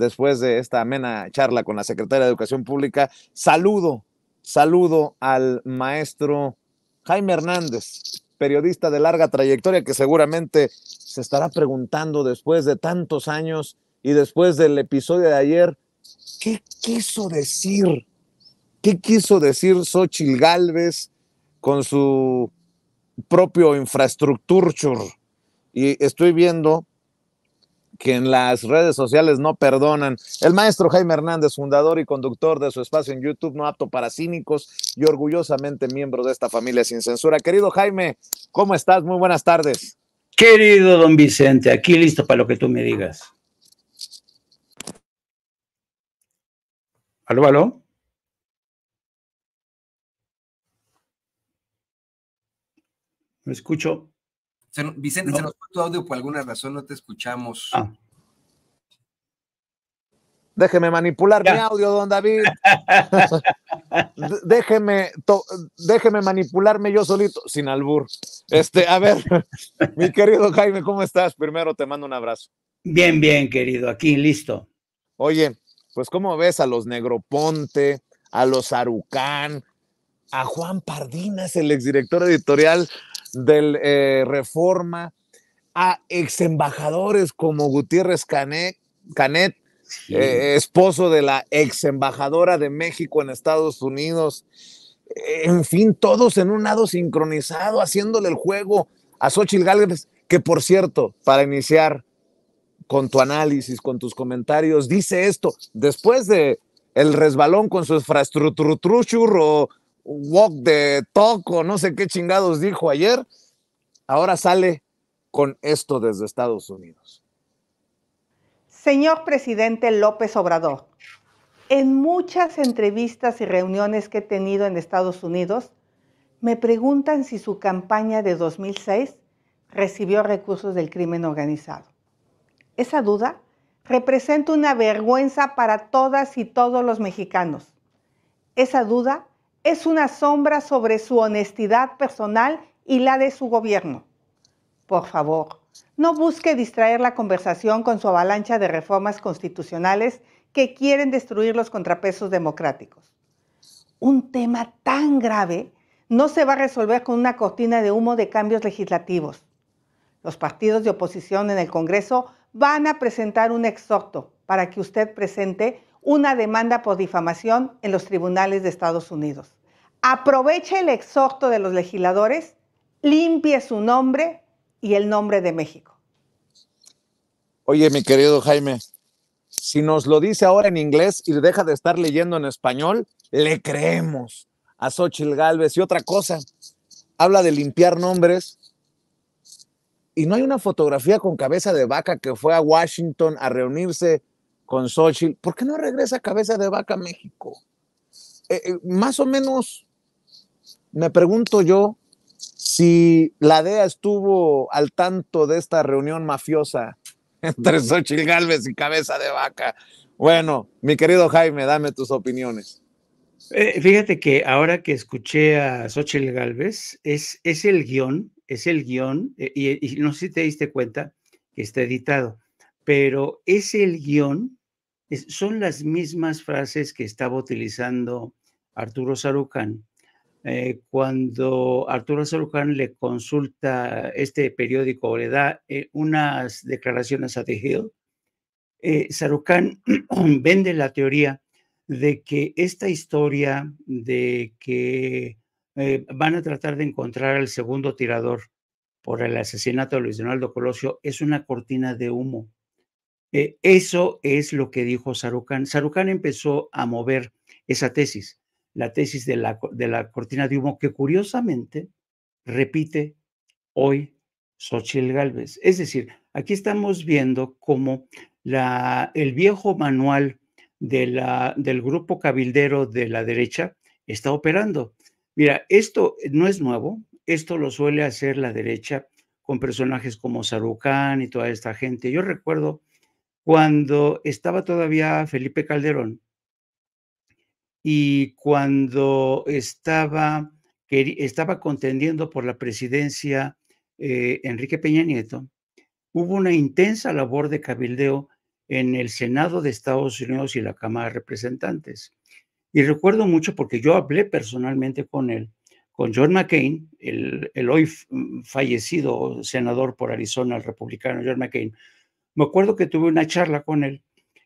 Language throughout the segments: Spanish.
después de esta amena charla con la secretaria de Educación Pública. Saludo, saludo al maestro Jaime Hernández, periodista de larga trayectoria que seguramente se estará preguntando después de tantos años y después del episodio de ayer, ¿qué quiso decir? ¿Qué quiso decir Xochil Gálvez con su propio infrastructure? Y estoy viendo que en las redes sociales no perdonan. El maestro Jaime Hernández, fundador y conductor de su espacio en YouTube, no apto para cínicos y orgullosamente miembro de esta familia sin censura. Querido Jaime, ¿cómo estás? Muy buenas tardes. Querido don Vicente, aquí listo para lo que tú me digas. ¿Aló, aló? ¿Me escucho? Vicente, se nos fue tu audio por alguna razón, no te escuchamos. Ah. Déjeme manipular mi audio, don David. déjeme, déjeme manipularme yo solito, sin albur. Este, a ver, mi querido Jaime, ¿cómo estás? Primero te mando un abrazo. Bien, bien, querido, aquí, listo. Oye, pues, ¿cómo ves a los Negroponte, a los Arucán, a Juan Pardinas, el exdirector editorial del eh, Reforma, a ex embajadores como Gutiérrez Canet, Canet eh, esposo de la ex embajadora de México en Estados Unidos. En fin, todos en un lado sincronizado, haciéndole el juego a Xochitl Gálvez, que por cierto, para iniciar con tu análisis, con tus comentarios, dice esto, después de el resbalón con su infraestructura walk de toco, no sé qué chingados dijo ayer, ahora sale con esto desde Estados Unidos. Señor presidente López Obrador, en muchas entrevistas y reuniones que he tenido en Estados Unidos, me preguntan si su campaña de 2006 recibió recursos del crimen organizado. Esa duda representa una vergüenza para todas y todos los mexicanos. Esa duda es una sombra sobre su honestidad personal y la de su gobierno. Por favor, no busque distraer la conversación con su avalancha de reformas constitucionales que quieren destruir los contrapesos democráticos. Un tema tan grave no se va a resolver con una cortina de humo de cambios legislativos. Los partidos de oposición en el Congreso van a presentar un exhorto para que usted presente una demanda por difamación en los tribunales de Estados Unidos. Aproveche el exhorto de los legisladores, limpie su nombre y el nombre de México. Oye, mi querido Jaime, si nos lo dice ahora en inglés y deja de estar leyendo en español, le creemos a Xochitl Galvez y otra cosa. Habla de limpiar nombres y no hay una fotografía con cabeza de vaca que fue a Washington a reunirse con Xochitl, ¿por qué no regresa cabeza de vaca a México? Eh, eh, más o menos, me pregunto yo si la DEA estuvo al tanto de esta reunión mafiosa entre Xochitl Galvez y cabeza de vaca. Bueno, mi querido Jaime, dame tus opiniones. Eh, fíjate que ahora que escuché a Xochitl Galvez, es, es el guión, es el guión, y, y no sé si te diste cuenta que está editado, pero es el guión son las mismas frases que estaba utilizando Arturo Sarucán eh, cuando Arturo Sarucán le consulta este periódico, le da eh, unas declaraciones a The Hill, eh, vende la teoría de que esta historia de que van a tratar de encontrar al segundo tirador por el asesinato de Luis Donaldo Colosio es una cortina de humo eh, eso es lo que dijo Sarucán. Sarucán empezó a mover esa tesis, la tesis de la, de la cortina de humo, que curiosamente repite hoy Xochitl Galvez. Es decir, aquí estamos viendo cómo la, el viejo manual de la, del grupo cabildero de la derecha está operando. Mira, esto no es nuevo, esto lo suele hacer la derecha con personajes como Sarucán y toda esta gente. Yo recuerdo cuando estaba todavía Felipe Calderón y cuando estaba, estaba contendiendo por la presidencia eh, Enrique Peña Nieto, hubo una intensa labor de cabildeo en el Senado de Estados Unidos y la Cámara de Representantes. Y recuerdo mucho porque yo hablé personalmente con él, con John McCain, el, el hoy fallecido senador por Arizona, el republicano John McCain, me acuerdo que tuve una charla con él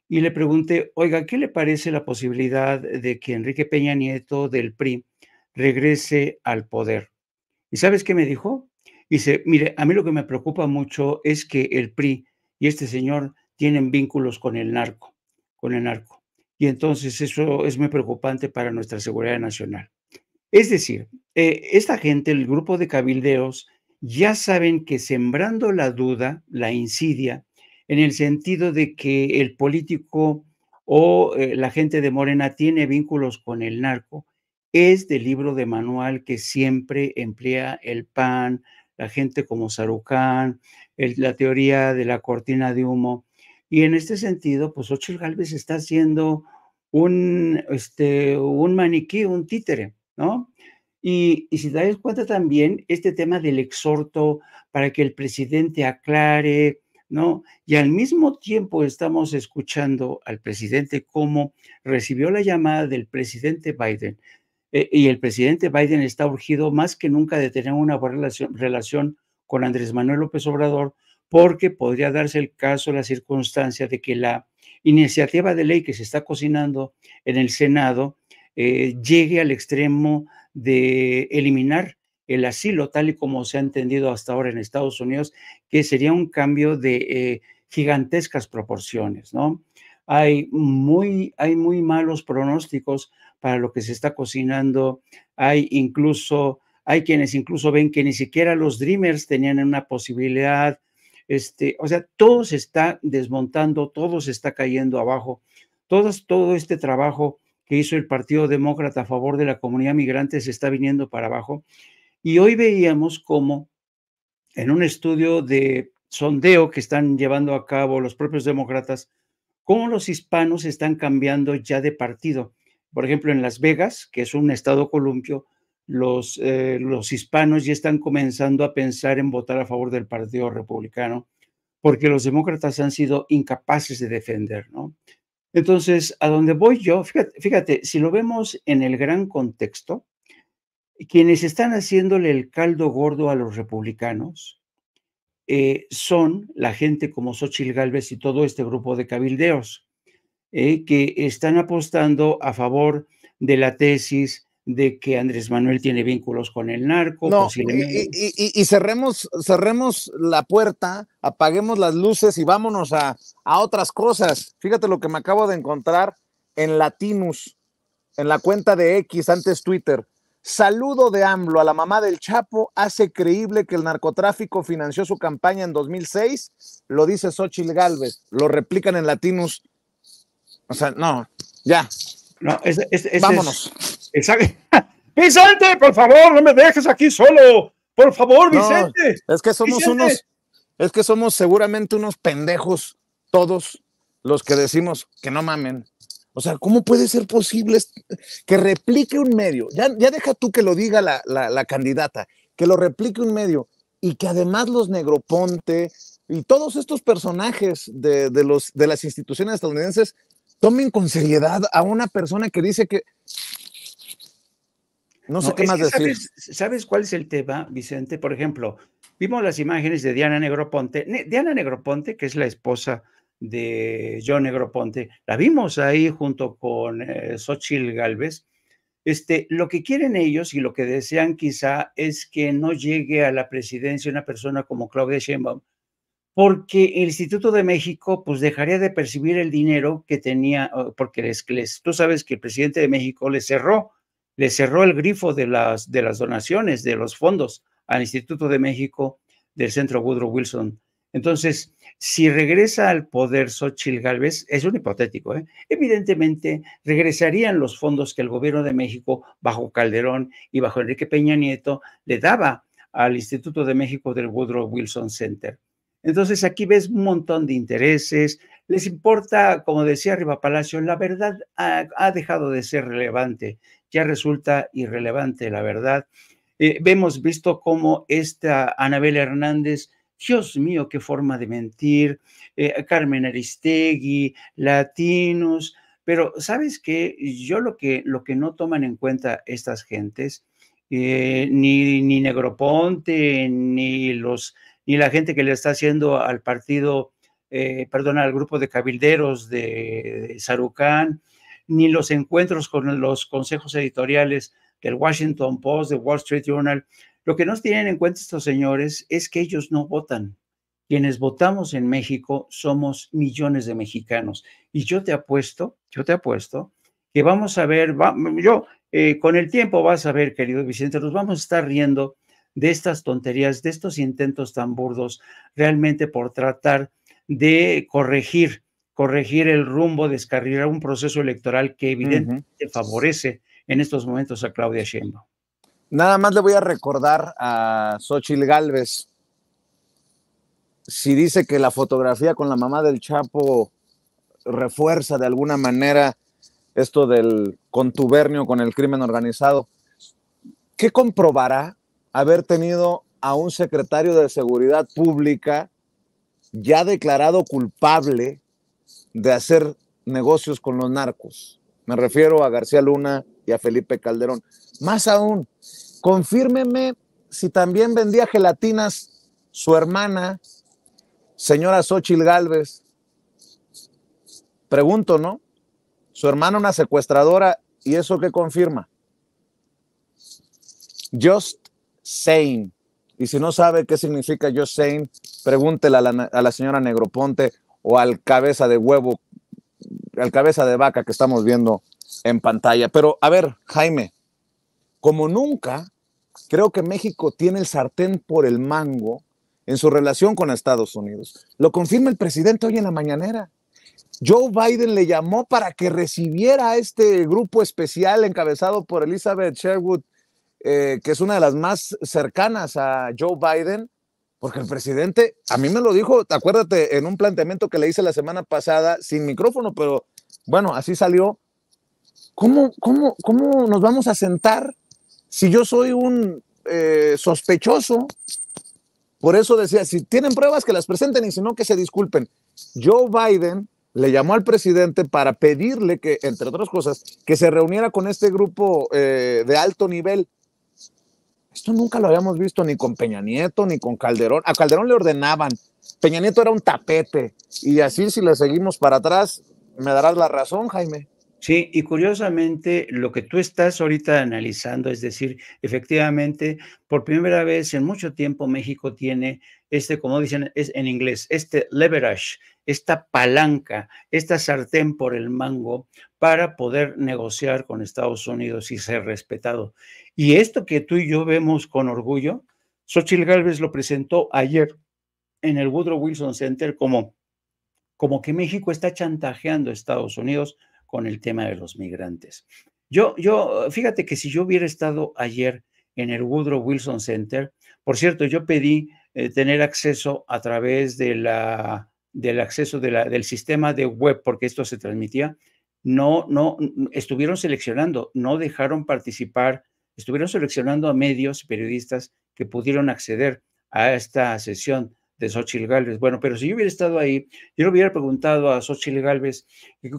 y le pregunté, oiga, ¿qué le parece la posibilidad de que Enrique Peña Nieto del PRI regrese al poder? ¿Y sabes qué me dijo? Dice, mire, a mí lo que me preocupa mucho es que el PRI y este señor tienen vínculos con el narco, con el narco. Y entonces eso es muy preocupante para nuestra seguridad nacional. Es decir, eh, esta gente, el grupo de cabildeos, ya saben que sembrando la duda, la insidia, en el sentido de que el político o eh, la gente de Morena tiene vínculos con el narco, es del libro de manual que siempre emplea el PAN, la gente como Sarucán, la teoría de la cortina de humo. Y en este sentido, pues Ocho Galvez está haciendo un, este, un maniquí, un títere, ¿no? Y, si te cuenta también, este tema del exhorto para que el presidente aclare, ¿no? Y al mismo tiempo estamos escuchando al presidente cómo recibió la llamada del presidente Biden. Eh, y el presidente Biden está urgido más que nunca de tener una buena relación, con Andrés Manuel López Obrador, porque podría darse el caso, la circunstancia de que la iniciativa de ley que se está cocinando en el Senado eh, llegue al extremo de eliminar el asilo, tal y como se ha entendido hasta ahora en Estados Unidos, que sería un cambio de eh, gigantescas proporciones, ¿no? Hay muy, hay muy malos pronósticos para lo que se está cocinando. Hay incluso, hay quienes incluso ven que ni siquiera los Dreamers tenían una posibilidad. Este, o sea, todo se está desmontando, todo se está cayendo abajo. todo este trabajo que hizo el Partido Demócrata a favor de la comunidad migrante se está viniendo para abajo. Y hoy veíamos cómo en un estudio de sondeo que están llevando a cabo los propios demócratas, cómo los hispanos están cambiando ya de partido. Por ejemplo, en Las Vegas, que es un estado columpio, los, eh, los hispanos ya están comenzando a pensar en votar a favor del Partido Republicano, porque los demócratas han sido incapaces de defender, ¿no? Entonces, a dónde voy yo, fíjate si lo vemos en el gran contexto, quienes están haciéndole el caldo gordo a los republicanos eh, son la gente como Xochitl Gálvez y todo este grupo de cabildeos eh, que están apostando a favor de la tesis de que Andrés Manuel tiene vínculos con el narco. No, pues, Y, cerremos, cerremos la puerta, apaguemos las luces y vámonos a, a, otras cosas. Fíjate lo que me acabo de encontrar en Latinus, en la cuenta de X, antes Twitter. Saludo de AMLO a la mamá del Chapo hace creíble que el narcotráfico financió su campaña en 2006, lo dice Xochitl Galvez, lo replican en latinos. O sea, no, ya. No, Vámonos. Vicente, por favor, no me dejes aquí solo. Por favor, Vicente. es que somos unos, es que somos seguramente unos pendejos todos los que decimos que no mamen. O sea, ¿cómo puede ser posible que replique un medio? Ya, ya deja tú que lo diga la, candidata, que lo replique un medio y que además los Negroponte y todos estos personajes de, los, de las instituciones estadounidenses tomen con seriedad a una persona que dice que... No sé qué más decir. Sabes, ¿Sabes cuál es el tema, Vicente? Por ejemplo, vimos las imágenes de Diana Negroponte. Diana Negroponte, que es la esposa de John Negroponte, la vimos ahí junto con Sochil eh, Galvez. Este, lo que quieren ellos y lo que desean quizá es que no llegue a la presidencia una persona como Claudia Sheinbaum, porque el Instituto de México pues dejaría de percibir el dinero que tenía, porque tú sabes que el presidente de México le cerró, le cerró el grifo de las, de las donaciones, de los fondos al Instituto de México del Centro Woodrow Wilson entonces, si regresa al poder Xochitl Gálvez, es un hipotético, ¿eh? evidentemente regresarían los fondos que el gobierno de México, bajo Calderón y bajo Enrique Peña Nieto, le daba al Instituto de México del Woodrow Wilson Center. Entonces, aquí ves un montón de intereses, les importa, como decía Riva Palacio, la verdad ha, dejado de ser relevante, ya resulta irrelevante la verdad. vemos eh, visto cómo esta Anabel Hernández Dios mío, qué forma de mentir, eh, Carmen Aristegui, latinos, pero sabes que yo lo que, lo que no toman en cuenta estas gentes, eh, ni, ni Negroponte, ni, los, ni la gente que le está haciendo al partido, eh, perdón, al grupo de cabilderos de, de Sarucán, ni los encuentros con los consejos editoriales del Washington Post, del Wall Street Journal, lo que no tienen en cuenta estos señores es que ellos no votan. Quienes votamos en México somos millones de mexicanos. Y yo te apuesto, yo te apuesto, que vamos a ver, yo, eh, con el tiempo vas a ver, querido Vicente, nos vamos a estar riendo de estas tonterías, de estos intentos tan burdos, realmente por tratar de corregir, corregir el rumbo, descarrilar un proceso electoral que evidentemente favorece en estos momentos a Claudia Sheinbaum. Nada más le voy a recordar a Xochil Gálvez. Si dice que la fotografía con la mamá del Chapo refuerza de alguna manera esto del contubernio con el crimen organizado, ¿qué comprobará haber tenido a un secretario de Seguridad Pública ya declarado culpable de hacer negocios con los narcos? Me refiero a García Luna y a Felipe Calderón. Más aún, Confírmeme si también vendía gelatinas su hermana, señora Xochil Gálvez. Pregunto, ¿no? Su hermana una secuestradora, ¿y eso qué confirma? Just saying. Y si no sabe qué significa just saying, pregúntele a la, a la señora Negroponte o al cabeza de huevo, al cabeza de vaca que estamos viendo en pantalla. Pero a ver, Jaime, como nunca Creo que México tiene el sartén por el mango en su relación con Estados Unidos. Lo confirma el presidente hoy en la mañanera. Joe Biden le llamó para que recibiera a este grupo especial encabezado por Elizabeth Sherwood, eh, que es una de las más cercanas a Joe Biden, porque el presidente, a mí me lo dijo, acuérdate, en un planteamiento que le hice la semana pasada, sin micrófono, pero bueno, así salió. ¿Cómo, cómo, cómo nos vamos a sentar si yo soy un eh, sospechoso, por eso decía, si tienen pruebas que las presenten y si no, que se disculpen. Joe Biden le llamó al presidente para pedirle que, entre otras cosas, que se reuniera con este grupo eh, de alto nivel. Esto nunca lo habíamos visto ni con Peña Nieto ni con Calderón. A Calderón le ordenaban. Peña Nieto era un tapete. Y así si le seguimos para atrás, me darás la razón, Jaime. Sí, y curiosamente lo que tú estás ahorita analizando, es decir, efectivamente, por primera vez en mucho tiempo México tiene este, como dicen es en inglés, este leverage, esta palanca, esta sartén por el mango para poder negociar con Estados Unidos y ser respetado. Y esto que tú y yo vemos con orgullo, Xochitl Gálvez lo presentó ayer en el Woodrow Wilson Center como, como que México está chantajeando a Estados Unidos con el tema de los migrantes. Yo, yo, fíjate que si yo hubiera estado ayer en el Woodrow Wilson Center, por cierto, yo pedí eh, tener acceso a través de la, del acceso del sistema de web, porque esto se transmitía, no, no, estuvieron seleccionando, no dejaron participar, estuvieron seleccionando a medios y periodistas que pudieron acceder a esta sesión de Xochil Galvez. Bueno, pero si yo hubiera estado ahí, yo le hubiera preguntado a Xochitl Galvez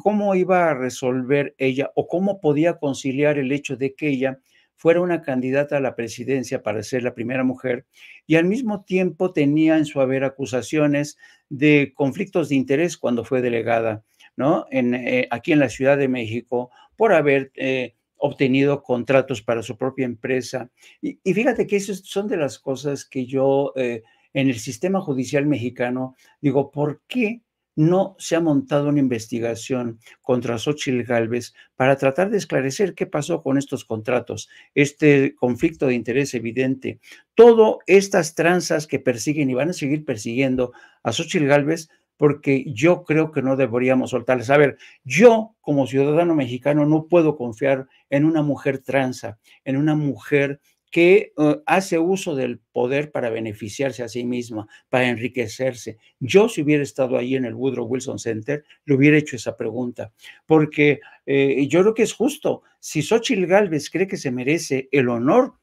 cómo iba a resolver ella o cómo podía conciliar el hecho de que ella fuera una candidata a la presidencia para ser la primera mujer y al mismo tiempo tenía en su haber acusaciones de conflictos de interés cuando fue delegada, ¿no? En, eh, aquí en la Ciudad de México por haber eh, obtenido contratos para su propia empresa. Y, fíjate que esas son de las cosas que yo eh, en el sistema judicial mexicano, digo, ¿por qué no se ha montado una investigación contra Xochitl Galvez para tratar de esclarecer qué pasó con estos contratos, este conflicto de interés evidente, todas estas tranzas que persiguen y van a seguir persiguiendo a Xochitl Galvez, porque yo creo que no deberíamos soltarles. A ver, yo como ciudadano mexicano no puedo confiar en una mujer tranza, en una mujer que eh, hace uso del poder para beneficiarse a sí misma, para enriquecerse. Yo si hubiera estado allí en el Woodrow Wilson Center, le hubiera hecho esa pregunta, porque eh, yo creo que es justo. Si Xochitl Gálvez cree que se merece el honor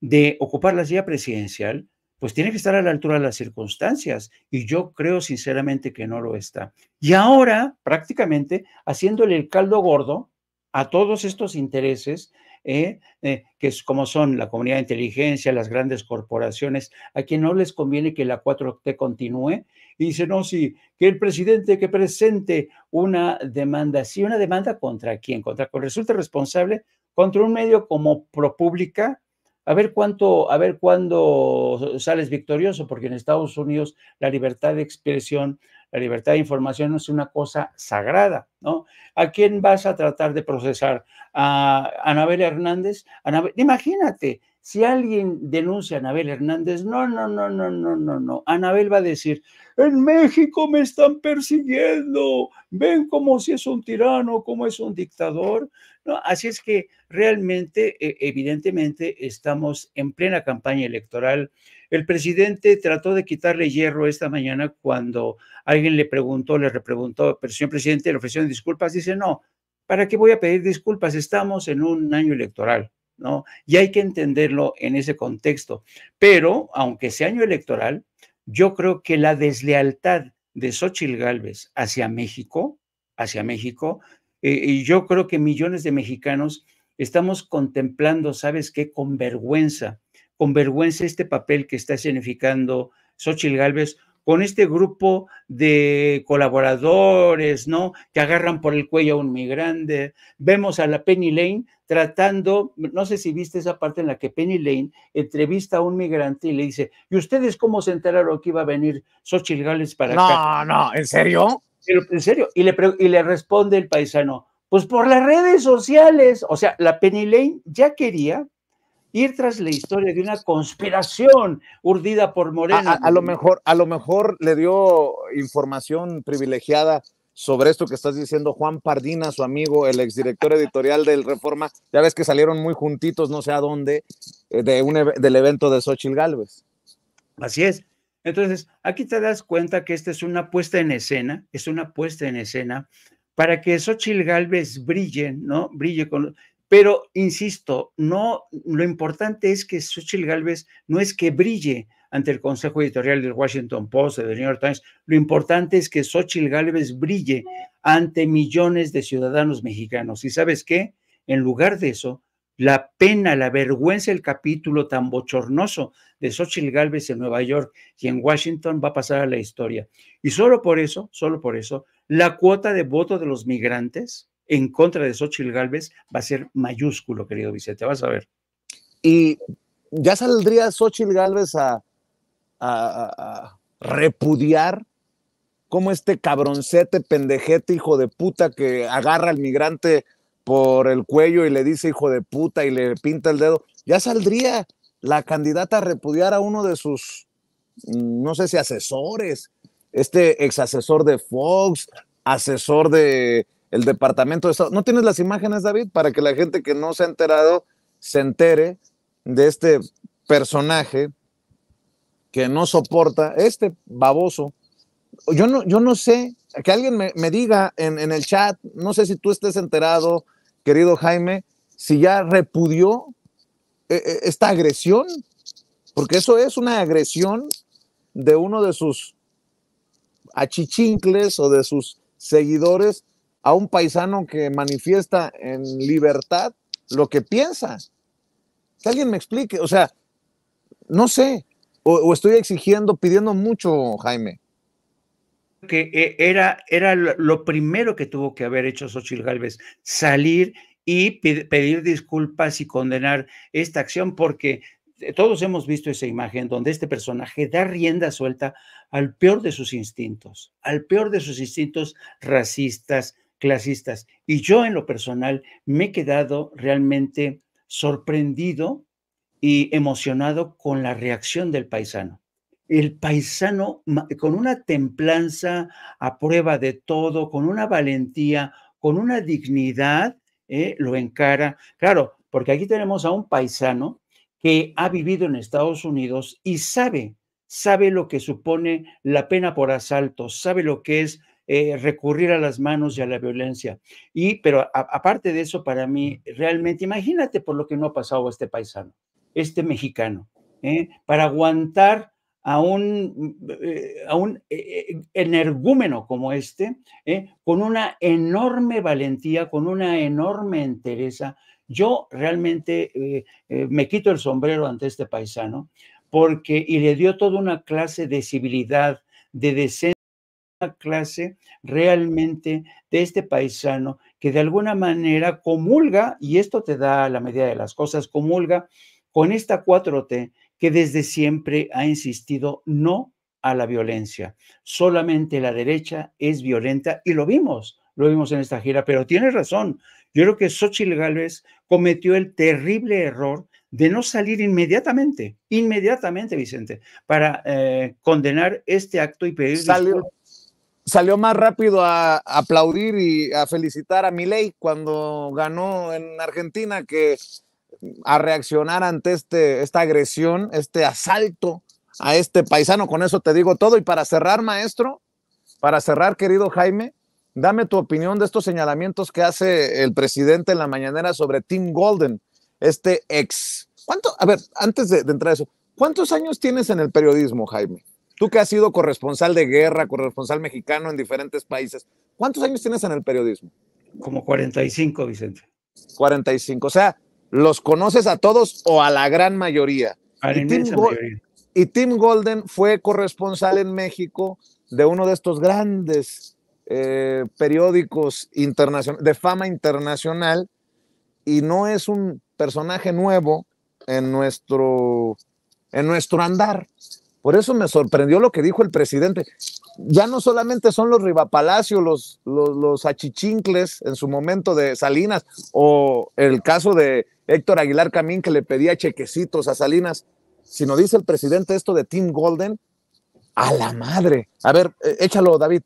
de ocupar la silla presidencial, pues tiene que estar a la altura de las circunstancias y yo creo sinceramente que no lo está. Y ahora, prácticamente, haciéndole el caldo gordo a todos estos intereses ¿eh? Eh, que es como son la comunidad de inteligencia, las grandes corporaciones, a quien no les conviene que la 4T continúe. Y dice, no, sí, que el presidente que presente una demanda, sí, una demanda contra quién, contra quien pues resulta responsable, contra un medio como ProPública, a ver cuánto, a ver cuándo sales victorioso, porque en Estados Unidos la libertad de expresión, la libertad de información es una cosa sagrada, ¿no? ¿A quién vas a tratar de procesar? ¿A Anabel Hernández? imagínate, si alguien denuncia a Anabel Hernández, no, no, no, no, no, no, no. Anabel va a decir, en México me están persiguiendo, ven como si es un tirano, como es un dictador. así es que realmente, eh, evidentemente, estamos en plena campaña electoral el presidente trató de quitarle hierro esta mañana cuando alguien le preguntó, le repreguntó, pero señor presidente, le ofreció disculpas. Dice, no, ¿para qué voy a pedir disculpas? Estamos en un año electoral. ¿No? Y hay que entenderlo en ese contexto. Pero, aunque sea año electoral, yo creo que la deslealtad de Xochitl Gálvez hacia México, hacia México, eh, y yo creo que millones de mexicanos estamos contemplando, ¿sabes qué? Con vergüenza con vergüenza este papel que está significando Xochitl Galvez con este grupo de colaboradores, ¿no? Que agarran por el cuello a un migrante. Vemos a la Penny Lane tratando, no sé si viste esa parte en la que Penny Lane entrevista a un migrante y le dice, ¿y ustedes cómo se enteraron que iba a venir Xochitl Galvez para no, acá? No, no, ¿en serio? En serio. Y le, y le responde el paisano, pues por las redes sociales. O sea, la Penny Lane ya quería ir tras la historia de una conspiración urdida por Morena. A, lo mejor, a lo mejor le dio información privilegiada sobre esto que estás diciendo Juan Pardina, su amigo, el exdirector editorial del Reforma. Ya ves que salieron muy juntitos, no sé a dónde, eh, de del evento de Xochitl Galvez. Así es. Entonces, aquí te das cuenta que esta es una puesta en escena, es una puesta en escena para que Xochitl Galvez brille, ¿no? Brille con pero, insisto, no, lo importante es que Xochitl Galvez no es que brille ante el Consejo Editorial del Washington Post, o del New York Times. Lo importante es que Xochitl Gálvez brille ante millones de ciudadanos mexicanos. ¿Y sabes qué? En lugar de eso, la pena, la vergüenza, el capítulo tan bochornoso de Xochitl Gálvez en Nueva York y en Washington va a pasar a la historia. Y solo por eso, solo por eso, la cuota de voto de los migrantes, en contra de Xochitl Gálvez va a ser mayúsculo, querido Vicente, vas a ver. Y ya saldría Xochitl Gálvez a, a, repudiar como este cabroncete, pendejete, hijo de puta que agarra al migrante por el cuello y le dice hijo de puta y le pinta el dedo, ya saldría la candidata a repudiar a uno de sus, no sé si asesores, este ex asesor de Fox, asesor de el Departamento de Estado. ¿No tienes las imágenes, David? Para que la gente que no se ha enterado se entere de este personaje que no soporta, este baboso. Yo no, yo no sé, que alguien me, diga en, el chat, no sé si tú estés enterado, querido Jaime, si ya repudió eh, eh, esta agresión, porque eso es una agresión de uno de sus achichincles o de sus seguidores a un paisano que manifiesta en libertad lo que piensa. Que alguien me explique, o sea, no sé, o, estoy exigiendo, pidiendo mucho, Jaime. Que eh, era, era lo primero que tuvo que haber hecho Xochitl Galvez, salir y pedir disculpas y condenar esta acción, porque todos hemos visto esa imagen donde este personaje da rienda suelta al peor de sus instintos, al peor de sus instintos racistas, clasistas. Y yo en lo personal me he quedado realmente sorprendido y emocionado con la reacción del paisano. El paisano con una templanza a prueba de todo, con una valentía, con una dignidad, eh, lo encara. Claro, porque aquí tenemos a un paisano que ha vivido en Estados Unidos y sabe, sabe lo que supone la pena por asalto, sabe lo que es eh, recurrir a las manos y a la violencia. Y, pero aparte de eso, para mí, realmente, imagínate por lo que no ha pasado este paisano, este mexicano, ¿eh? para aguantar a un, eh, a un energúmeno como este, con una enorme valentía, con una enorme entereza. Yo realmente me quito el sombrero ante este paisano porque y le dio toda una clase de civilidad, de decencia clase realmente de este paisano que de alguna manera comulga, y esto te da la medida de las cosas, comulga con esta 4T que desde siempre ha insistido no a la violencia. Solamente la derecha es violenta y lo vimos, lo vimos en esta gira, pero tienes razón. Yo creo que Xochitl Gálvez cometió el terrible error de no salir inmediatamente, inmediatamente, Vicente, para eh, condenar este acto y pedir salió más rápido a aplaudir y a felicitar a Milei cuando ganó en Argentina que a reaccionar ante este, esta agresión, este asalto a este paisano. Con eso te digo todo. Y para cerrar, maestro, para cerrar, querido Jaime, dame tu opinión de estos señalamientos que hace el presidente en la mañanera sobre Tim Golden, este ex. ¿Cuánto? A ver, antes de, de entrar a eso, ¿cuántos años tienes en el periodismo, Jaime? Tú que has sido corresponsal de guerra, corresponsal mexicano en diferentes países, ¿cuántos años tienes en el periodismo? Como 45, Vicente. 45, o sea, los conoces a todos o a la gran mayoría. y, Tim y Tim Golden fue corresponsal en México de uno de estos grandes eh, periódicos de fama internacional y no es un personaje nuevo en nuestro, en nuestro andar. Por eso me sorprendió lo que dijo el presidente. Ya no solamente son los Rivapalacio, los, los, los achichincles en su momento de Salinas, o el caso de Héctor Aguilar Camín que le pedía chequecitos a Salinas, sino dice el presidente esto de Tim Golden, a la madre. A ver, eh, échalo, David.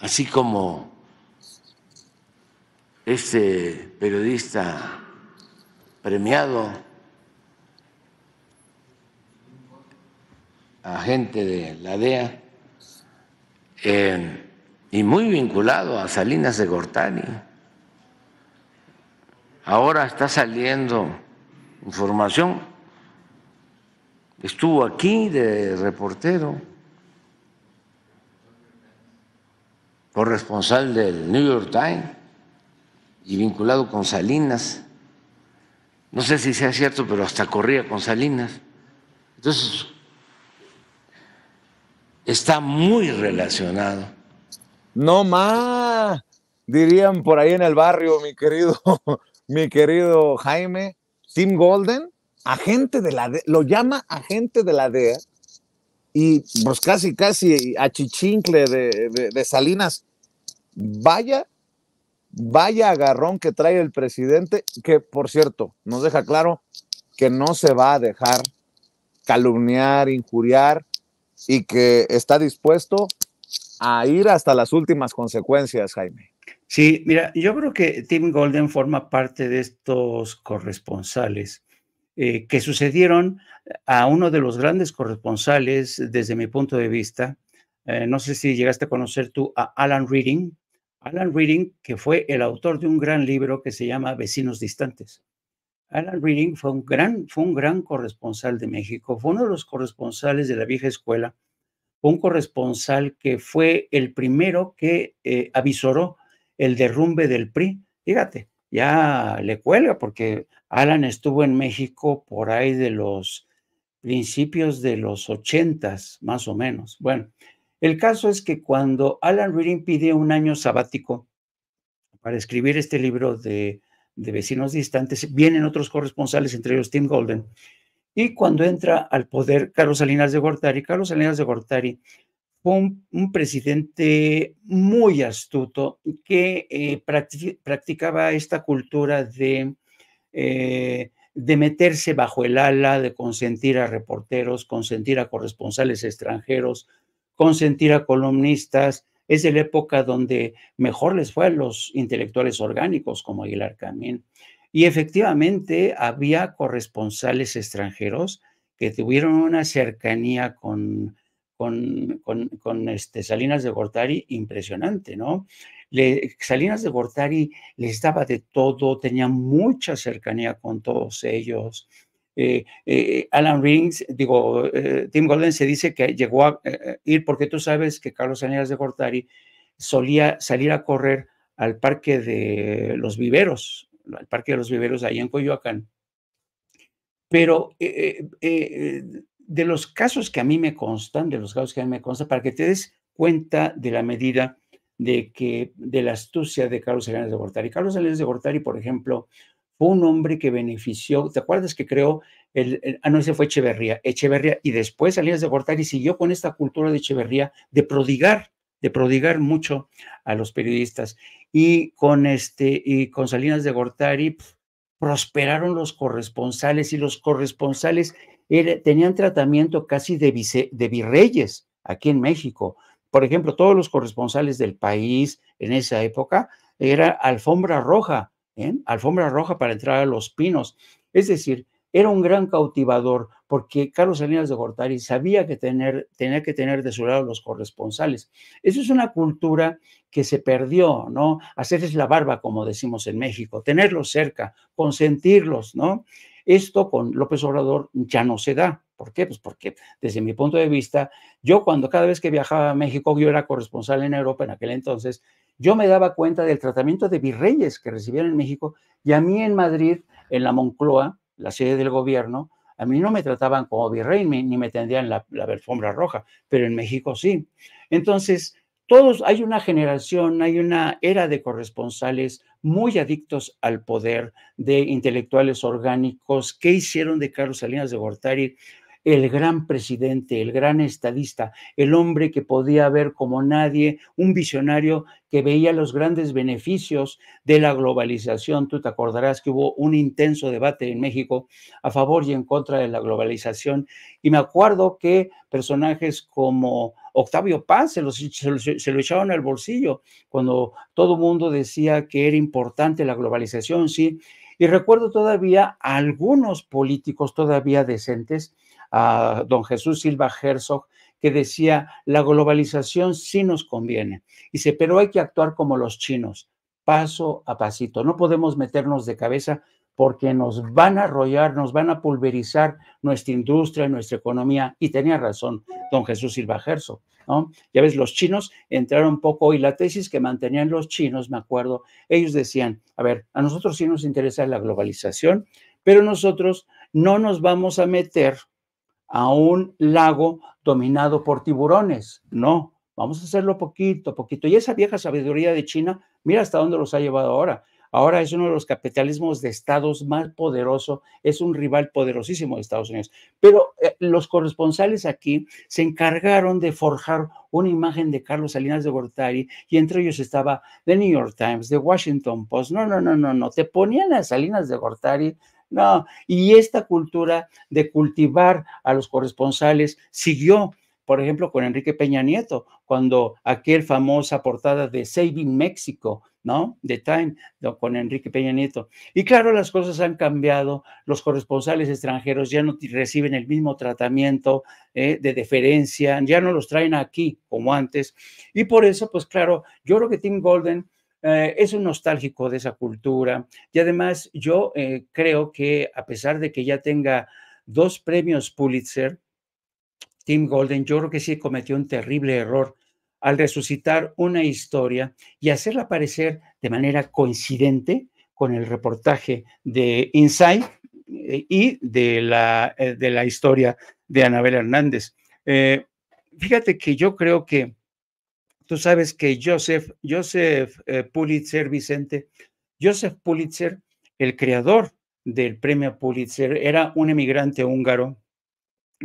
Así como este periodista premiado agente de la DEA eh, y muy vinculado a Salinas de Gortani. Ahora está saliendo información. Estuvo aquí de reportero, corresponsal del New York Times y vinculado con Salinas. No sé si sea cierto, pero hasta corría con Salinas. Entonces, está muy relacionado. No más, dirían por ahí en el barrio, mi querido, mi querido Jaime, Tim Golden, agente de la DEA, lo llama agente de la DEA, y pues casi, casi a chichincle de, de, de Salinas, vaya, vaya agarrón que trae el presidente, que por cierto, nos deja claro que no se va a dejar calumniar, injuriar y que está dispuesto a ir hasta las últimas consecuencias, Jaime. Sí, mira, yo creo que Tim Golden forma parte de estos corresponsales eh, que sucedieron a uno de los grandes corresponsales desde mi punto de vista. Eh, no sé si llegaste a conocer tú a Alan Reading. Alan Reading, que fue el autor de un gran libro que se llama Vecinos Distantes. Alan Reading fue un, gran, fue un gran corresponsal de México, fue uno de los corresponsales de la vieja escuela, fue un corresponsal que fue el primero que eh, avisó el derrumbe del PRI. Fíjate, ya le cuelga porque Alan estuvo en México por ahí de los principios de los ochentas, más o menos. Bueno, el caso es que cuando Alan Reading pide un año sabático para escribir este libro de de vecinos distantes, vienen otros corresponsales, entre ellos Tim Golden. Y cuando entra al poder Carlos Salinas de Gortari, Carlos Salinas de Gortari fue un, presidente muy astuto que eh, practicaba esta cultura de, eh, de meterse bajo el ala, de consentir a reporteros, consentir a corresponsales extranjeros, consentir a columnistas, es de la época donde mejor les fue a los intelectuales orgánicos como Aguilar Camín. Y efectivamente había corresponsales extranjeros que tuvieron una cercanía con, este, Salinas de Gortari impresionante, ¿no? Salinas de Gortari les daba de todo, tenía mucha cercanía con todos ellos, eh, eh, Alan Rings, digo, eh, Tim Golden se dice que llegó a ir porque tú sabes que Carlos Salinas de Gortari solía salir a correr al Parque de los Viveros, al Parque de los Viveros ahí en Coyoacán. Pero de los casos que a mí me constan, de los casos que a mí me constan, para que te des cuenta de la medida de que de la astucia de Carlos Salinas de Gortari. Carlos Salinas de Gortari, por ejemplo, fue un hombre que benefició, ¿te acuerdas que creó el, ah, no, ese fue Echeverría, Echeverría, y después Salinas de Gortari siguió con esta cultura de Echeverría de prodigar, de prodigar mucho a los periodistas. Y con este, y con Salinas de Gortari prosperaron los corresponsales, y los corresponsales tenían tratamiento casi de, de virreyes aquí en México. Por ejemplo, todos los corresponsales del país en esa época era alfombra roja, alfombra roja para entrar a los pinos. Es decir, era un gran cautivador porque Carlos Salinas de Gortari sabía que tener, tenía que tener de su lado los corresponsales. Eso es una cultura que se perdió, ¿no? Hacerles la barba, como decimos en México, tenerlos cerca, consentirlos, ¿no? Esto con López Obrador ya no se da. ¿Por qué? Pues porque desde mi punto de vista, yo cuando cada vez que viajaba a México, yo era corresponsal en Europa en aquel entonces, yo me daba cuenta del tratamiento de virreyes que recibían en México y a mí en Madrid, en la Moncloa, la sede del gobierno, a mí no me trataban como virrey ni me tendían la, alfombra roja, pero en México sí. Entonces, todos, hay una generación, hay una era de corresponsales muy adictos al poder, de intelectuales orgánicos que hicieron de Carlos Salinas de Gortari el gran presidente, el gran estadista, el hombre que podía ver como nadie, un visionario que veía los grandes beneficios de la globalización. Tú te acordarás que hubo un intenso debate en México a favor y en contra de la globalización. Y me acuerdo que personajes como Octavio Paz se, lo, se echaban al bolsillo cuando todo el mundo decía que era importante la globalización, sí. Y recuerdo todavía algunos políticos todavía decentes a don Jesús Silva Herzog, que decía, la globalización sí nos conviene. y Dice, pero hay que actuar como los chinos, paso a pasito. No podemos meternos de cabeza porque nos van a arrollar, nos van a pulverizar nuestra industria, nuestra economía. Y tenía razón don Jesús Silva Herzog. Ya ves, los chinos entraron poco y la tesis que mantenían los chinos, me acuerdo, ellos decían, a ver, a nosotros sí nos interesa la globalización, pero nosotros no nos vamos a meter a un lago dominado por tiburones. No, vamos a hacerlo poquito, poquito. Y esa vieja sabiduría de China, mira hasta dónde los ha llevado ahora. Ahora es uno de los capitalismos de estados más poderoso, es un rival poderosísimo de Estados Unidos. Pero eh, los corresponsales aquí se encargaron de forjar una imagen de Carlos Salinas de Gortari y entre ellos estaba The New York Times, The Washington Post. No, no, no, no, no. Te ponían a Salinas de Gortari no, y esta cultura de cultivar a los corresponsales siguió, por ejemplo, con Enrique Peña Nieto, cuando aquel famosa portada de Saving Mexico, ¿no? De Time, con Enrique Peña Nieto. Y claro, las cosas han cambiado, los corresponsales extranjeros ya no reciben el mismo tratamiento eh, de deferencia, ya no los traen aquí como antes. Y por eso, pues claro, yo creo que Tim Golden eh, es un nostálgico de esa cultura y además yo eh, creo que a pesar de que ya tenga dos premios Pulitzer, Tim Golden, yo creo que sí cometió un terrible error al resucitar una historia y hacerla aparecer de manera coincidente con el reportaje de Inside eh, y de la, de la historia de Anabel Hernández. fíjate que yo creo que Tú sabes que Joseph, Joseph eh, Pulitzer, Vicente, Joseph Pulitzer, el creador del premio Pulitzer, era un emigrante húngaro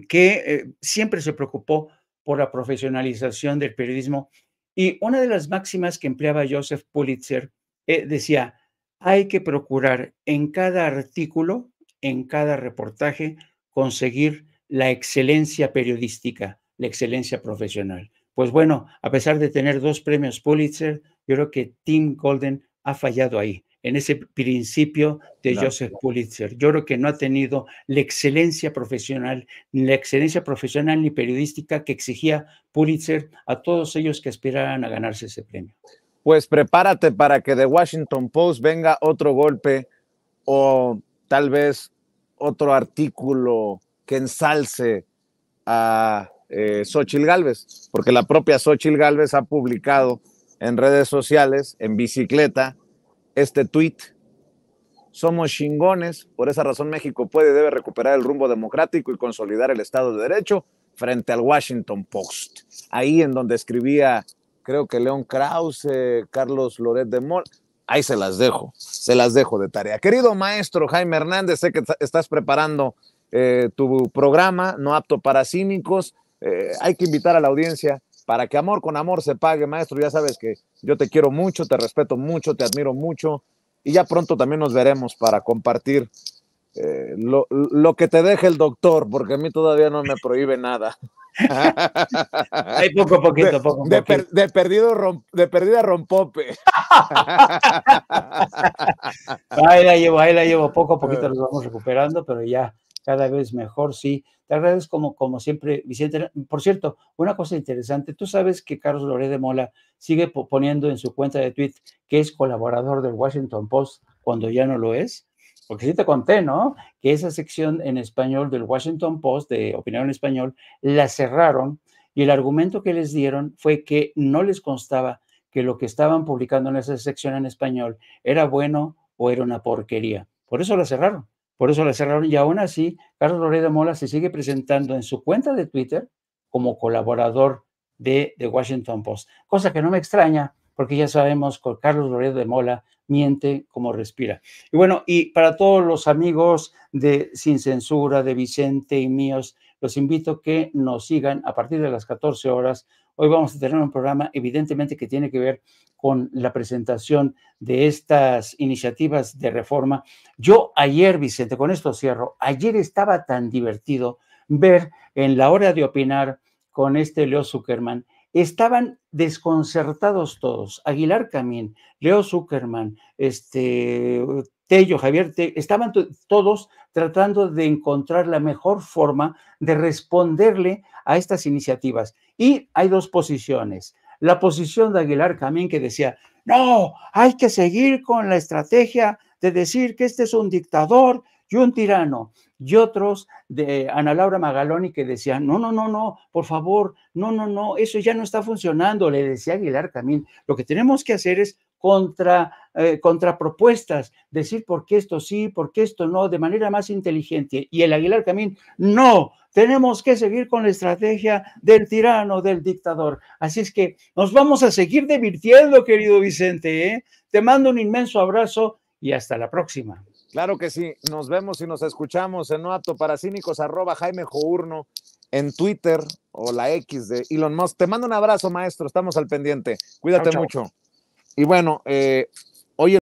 que eh, siempre se preocupó por la profesionalización del periodismo. Y una de las máximas que empleaba Joseph Pulitzer eh, decía, hay que procurar en cada artículo, en cada reportaje, conseguir la excelencia periodística, la excelencia profesional pues bueno, a pesar de tener dos premios Pulitzer, yo creo que Tim Golden ha fallado ahí, en ese principio de Joseph Pulitzer. Yo creo que no ha tenido la excelencia profesional, ni la excelencia profesional ni periodística que exigía Pulitzer a todos ellos que aspiraran a ganarse ese premio. Pues prepárate para que de Washington Post venga otro golpe o tal vez otro artículo que ensalce a eh, Xochil Gálvez, porque la propia Xochil Gálvez ha publicado en redes sociales, en bicicleta, este tweet. Somos chingones, por esa razón México puede y debe recuperar el rumbo democrático y consolidar el Estado de Derecho frente al Washington Post. Ahí en donde escribía, creo que León Krause, Carlos Loret de Mol. Ahí se las dejo, se las dejo de tarea. Querido maestro Jaime Hernández, sé que estás preparando eh, tu programa, no apto para cínicos, eh, hay que invitar a la audiencia para que amor con amor se pague, maestro. Ya sabes que yo te quiero mucho, te respeto mucho, te admiro mucho y ya pronto también nos veremos para compartir eh, lo, que te deje el doctor, porque a mí todavía no me prohíbe nada. Hay poco poquito, poco, de, perdido de perdida rompope. ahí la llevo, ahí la llevo, poco a poquito nos vamos recuperando, pero ya cada vez mejor, sí. tal vez como, como siempre, Vicente. Por cierto, una cosa interesante, tú sabes que Carlos Loré de Mola sigue poniendo en su cuenta de tweet que es colaborador del Washington Post cuando ya no lo es. Porque sí te conté, ¿no? Que esa sección en español del Washington Post, de opinión en español, la cerraron y el argumento que les dieron fue que no les constaba que lo que estaban publicando en esa sección en español era bueno o era una porquería. Por eso la cerraron. Por eso la cerraron y aún así, Carlos Loredo Mola se sigue presentando en su cuenta de Twitter como colaborador de The Washington Post, cosa que no me extraña porque ya sabemos que Carlos Loredo de Mola miente como respira. Y bueno, y para todos los amigos de Sin Censura, de Vicente y míos, los invito a que nos sigan a partir de las 14 horas Hoy vamos a tener un programa evidentemente que tiene que ver con la presentación de estas iniciativas de reforma. Yo ayer, Vicente, con esto cierro, ayer estaba tan divertido ver en la hora de opinar con este Leo Zuckerman estaban desconcertados todos. Aguilar Camín, Leo Zuckerman, este, Tello, Javier, estaban todos tratando de encontrar la mejor forma de responderle a estas iniciativas. Y hay dos posiciones. La posición de Aguilar Camín que decía, no, hay que seguir con la estrategia de decir que este es un dictador y un tirano. Y otros de Ana Laura Magaloni que decían, no, no, no, no, por favor, no, no, no, eso ya no está funcionando, le decía Aguilar Camín. Lo que tenemos que hacer es contra, eh, propuestas decir por qué esto sí, por qué esto no, de manera más inteligente. Y el Aguilar Camín, no, tenemos que seguir con la estrategia del tirano, del dictador. Así es que nos vamos a seguir divirtiendo, querido Vicente. ¿eh? Te mando un inmenso abrazo y hasta la próxima. Claro que sí, nos vemos y nos escuchamos en Noato para arroba Jaime Journo, en Twitter o la X de Elon Musk. Te mando un abrazo, maestro, estamos al pendiente. Cuídate mucho. Y bueno, eh, hoy